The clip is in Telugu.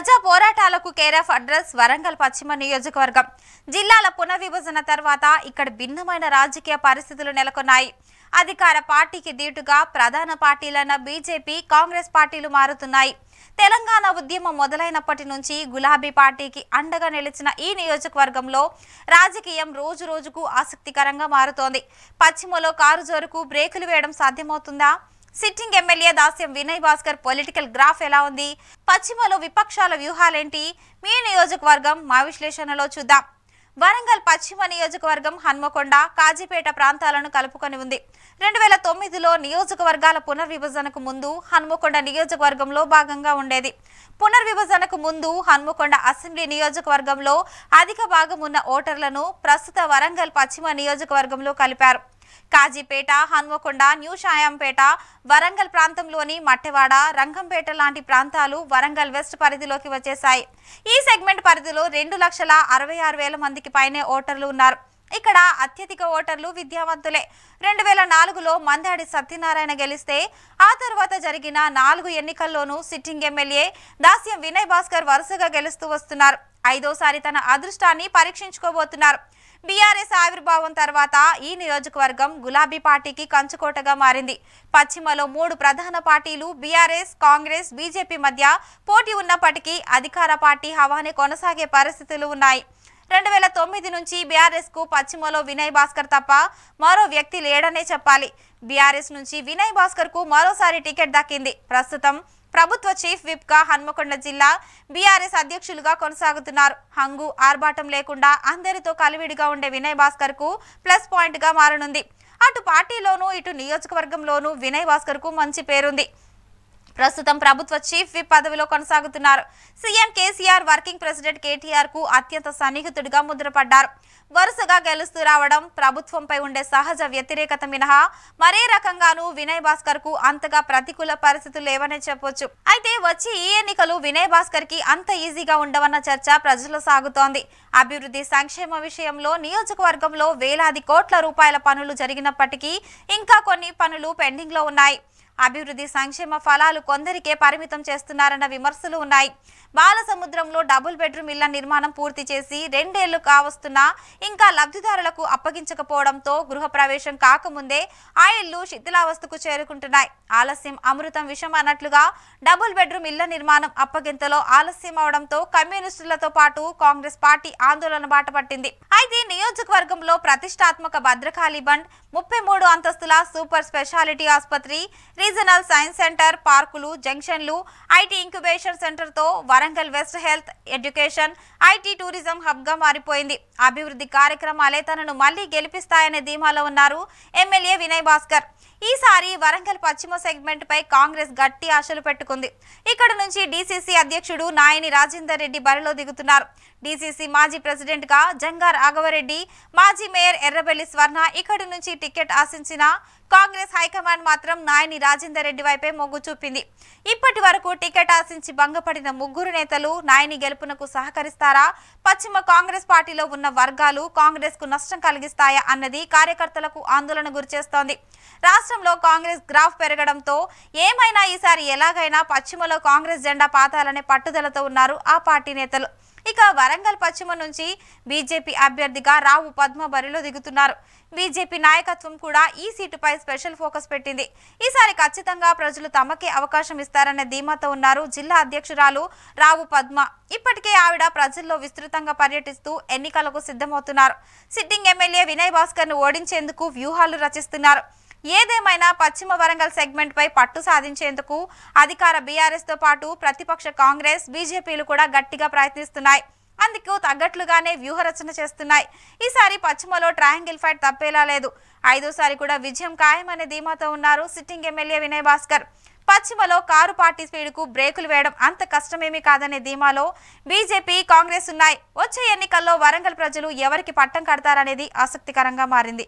ప్రజా పోరాటాలకు కేరఫ్ అడ్రస్ వరంగల్ పశ్చిమ నియోజకవర్గం జిల్లాల పునర్విభజన తర్వాత ఇక్కడ భిన్నమైన రాజకీయ పరిస్థితులు నెలకొన్నాయి అధికార పార్టీకి దీటుగా ప్రధాన పార్టీలైన బీజేపీ కాంగ్రెస్ పార్టీలు మారుతున్నాయి తెలంగాణ ఉద్యమం మొదలైనప్పటి నుంచి గులాబీ పార్టీకి అండగా నిలిచిన ఈ నియోజకవర్గంలో రాజకీయం రోజు రోజుకు ఆసక్తికరంగా మారుతోంది పశ్చిమలో కారు జోరుకు బ్రేకులు వేయడం సాధ్యమవుతుందా sitting MLA Dasyam Vinay Bhaskar political graph ఎలా ఉంది పశ్చిమలో విపక్షాల వ్యూహాలేంటి మీ నియోజకవర్గం మా విశ్లేషణలో చూద్దాం వరంగల్ పశ్చిమ నియోజకవర్గం హన్మకొండ కాజీపేట ప్రాంతాలను కలుపుకొని ఉంది రెండు వేల తొమ్మిదిలో నియోజకవర్గాల పునర్విభజనకు ముందు హన్మకొండ నియోజకవర్గంలో భాగంగా ఉండేది పునర్విభజనకు ముందు హన్మకొండ అసెంబ్లీ నియోజకవర్గంలో అధిక భాగం ఉన్న ఓటర్లను ప్రస్తుత వరంగల్ పశ్చిమ నియోజకవర్గంలో కలిపారు కాజీపేట హన్మకొండ న్యూ షాయాంపేట వరంగల్ ప్రాంతంలోని మట్టెవాడ రంగంపేట లాంటి ప్రాంతాలు వరంగల్ వెస్ట్ పరిధిలోకి వచ్చేశాయి ఈ సెగ్మెంట్ పరిధిలో రెండు లక్షల అరవై ఆరు వేల మందికి పైనే ఓటర్లు ఉన్నారు ఇక్కడ అత్యధిక ఓటర్లు విద్యావంతులే రెండు వేల నాలుగులో మందాడి సత్యనారాయణ గెలిస్తే ఆ తర్వాత జరిగిన నాలుగు ఎన్నికల్లోనూ సిట్టింగ్ ఎమ్మెల్యే దాస్యం వినయ్ భాస్కర్ వరుసగా గెలుస్తూ వస్తున్నారు ఐదోసారి తన అదృష్టాన్ని పరీక్షించుకోబోతున్నారు బీఆర్ఎస్ ఆవిర్భావం తర్వాత ఈ నియోజకవర్గం గులాబీ పార్టీకి కంచుకోటగా మారింది పశ్చిమలో మూడు ప్రధాన పార్టీలు బీఆర్ఎస్ కాంగ్రెస్ బీజేపీ మధ్య పోటీ ఉన్నప్పటికీ అధికార పార్టీ హవానే కొనసాగే పరిస్థితులు ఉన్నాయి రెండు వేల తొమ్మిది నుంచి బీఆర్ఎస్ కు పశ్చిమలో వినయ్ భాస్కర్ తప్ప మరో వ్యక్తి లేడనే చెప్పాలి బీఆర్ఎస్ నుంచి వినయ్ భాస్కర్ కు మరోసారి టికెట్ దక్కింది ప్రస్తుతం ప్రభుత్వ చీఫ్ విప్గా హన్మకొండ జిల్లా బీఆర్ఎస్ అధ్యక్షులుగా కొనసాగుతున్నారు హంగు ఆర్భాటం లేకుండా అందరితో కలివిడిగా ఉండే వినయ్ భాస్కర్ కు ప్లస్ పాయింట్గా మారనుంది అటు పార్టీలోనూ ఇటు నియోజకవర్గంలోనూ వినయ్ భాస్కర్ కు మంచి పేరుంది ప్రస్తుతం ప్రభుత్వ చీఫ్ విప్ పదవిలో కొనసాగుతున్నారు CM KCR working president KTR కు అత్యంత సన్నిహితుడిగా ముద్రపడ్డారు వరుసగా గెలుస్తూ రావడం ప్రభుత్వంపై ఉండే సహజ వ్యతిరేకత మినహా మరే రకంగానూ వినయ్ భాస్కర్ కు అంతగా ప్రతికూల పరిస్థితులు లేవనే చెప్పొచ్చు అయితే వచ్చి ఈ ఎన్నికలు వినయ్ భాస్కర్ కి అంత ఈజీగా ఉండవన్న చర్చ ప్రజలు సాగుతోంది అభివృద్ధి సంక్షేమ విషయంలో నియోజకవర్గంలో వేలాది కోట్ల రూపాయల పనులు జరిగినప్పటికీ ఇంకా కొన్ని పనులు పెండింగ్ లో ఉన్నాయి అభివృద్ధి సంక్షేమ ఫలాలు కొందరికే పరిమితం చేస్తున్నారన్న విమర్శలు ఉన్నాయి బాలసముద్రంలో డబుల్ బెడ్రూమ్ ఇళ్ల నిర్మాణం పూర్తి చేసి రెండేళ్లు కావస్తున్నా ఇంకా లబ్ధిదారులకు అప్పగించకపోవడంతో గృహప్రవేశం కాకముందే ఆ ఇళ్లు శిథిలావస్థకు చేరుకుంటున్నాయి ఆలస్యం అమృతం విషం అన్నట్లుగా డబుల్ బెడ్రూమ్ ఇళ్ల నిర్మాణం అప్పగింతలో ఆలస్యం అవడంతో కమ్యూనిస్టులతో పాటు కాంగ్రెస్ పార్టీ ఆందోళన బాట పట్టింది అయితే నియోజకవర్గంలో ప్రతిష్టాత్మక భద్రకాళి బండ్ ముప్పై మూడు అంతస్తుల సూపర్ స్పెషాలిటీ ఆసుపత్రి రీజనల్ సైన్స్ సెంటర్ పార్కులు జంక్షన్లు ఐటీ ఇంక్యుబేషన్ సెంటర్తో Warangal west health education IT tourism హబ్గా మారిపోయింది అభివృద్ధి కార్యక్రమాలే తనను మళ్లీ గెలిపిస్తాయనే ధీమాలో ఉన్నారు ఎమ్మెల్యే వినయ్ భాస్కర్ ఈసారి వరంగల్ పశ్చిమ సెగ్మెంట్ పై కాంగ్రెస్ గట్టి ఆశలు పెట్టుకుంది ఇక్కడ నుంచి డీసీసీ అధ్యక్షుడు నాయని రాజేందర్ రెడ్డి బరిలో దిగుతున్నారు డీసీసీ మాజీ ప్రెసిడెంట్ గా జంగార్ రాఘవరెడ్డి మాజీ మేయర్ ఎర్రబెల్లి స్వర్ణ ఇక్కడి నుంచి టికెట్ ఆశించిన కాంగ్రెస్ హైకమాండ్ మాత్రం నాయని రాజేందర్ రెడ్డి వైపే మొగ్గు చూపింది ఇప్పటి వరకు టికెట్ ఆశించి భంగపడిన ముగ్గురు నేతలు నాయని గెలుపునకు సహకరిస్తారా పశ్చిమ కాంగ్రెస్ పార్టీలో ఉన్న వర్గాలు కాంగ్రెస్ కు నష్టం కలిగిస్తాయా అన్నది కార్యకర్తలకు ఆందోళన గురిచేస్తోంది రాష్ట్ర రాష్ట్రంలో కాంగ్రెస్ గ్రాఫ్ పెరగడంతో ఏమైనా ఈసారి ఎలాగైనా పశ్చిమలో కాంగ్రెస్ జెండా పాతాలనే పట్టుదలతో ఉన్నారు ఆ పార్టీ నేతలు ఇక వరంగల్ పశ్చిమ నుంచి బీజేపీ అభ్యర్థిగా రావు పద్మ బరిలో దిగుతున్నారు బీజేపీ నాయకత్వం కూడా ఈ సీటుపై స్పెషల్ ఫోకస్ పెట్టింది ఈసారి ఖచ్చితంగా ప్రజలు తమకే అవకాశం ఇస్తారనే ధీమాతో ఉన్నారు జిల్లా అధ్యక్షురాలు రావు పద్మ ఇప్పటికే ఆవిడ ప్రజల్లో విస్తృతంగా పర్యటిస్తూ ఎన్నికలకు సిద్ధమవుతున్నారు సిట్టింగ్ ఎమ్మెల్యే వినయ్ భాస్కర్ను ఓడించేందుకు వ్యూహాలు రచిస్తున్నారు ఏదేమైనా పశ్చిమ వరంగల్ సెగ్మెంట్పై పట్టు సాధించేందుకు అధికార బీఆర్ఎస్తో పాటు ప్రతిపక్ష కాంగ్రెస్ బీజేపీలు కూడా గట్టిగా ప్రయత్నిస్తున్నాయి అందుకు తగ్గట్లుగానే వ్యూహరచన చేస్తున్నాయి ఈసారి పశ్చిమలో ట్రయాంగిల్ ఫైట్ తప్పేలా లేదు ఐదోసారి కూడా విజయం ఖాయమనే ధీమాతో ఉన్నారు సిట్టింగ్ ఎమ్మెల్యే వినయ్ భాస్కర్ పశ్చిమలో కారు పార్టీ స్పీడ్కు బ్రేకులు వేయడం అంత కష్టమేమీ కాదనే ధీమాలో బీజేపీ కాంగ్రెస్ ఉన్నాయి వచ్చే ఎన్నికల్లో వరంగల్ ప్రజలు ఎవరికి పట్టం కడతారనేది ఆసక్తికరంగా మారింది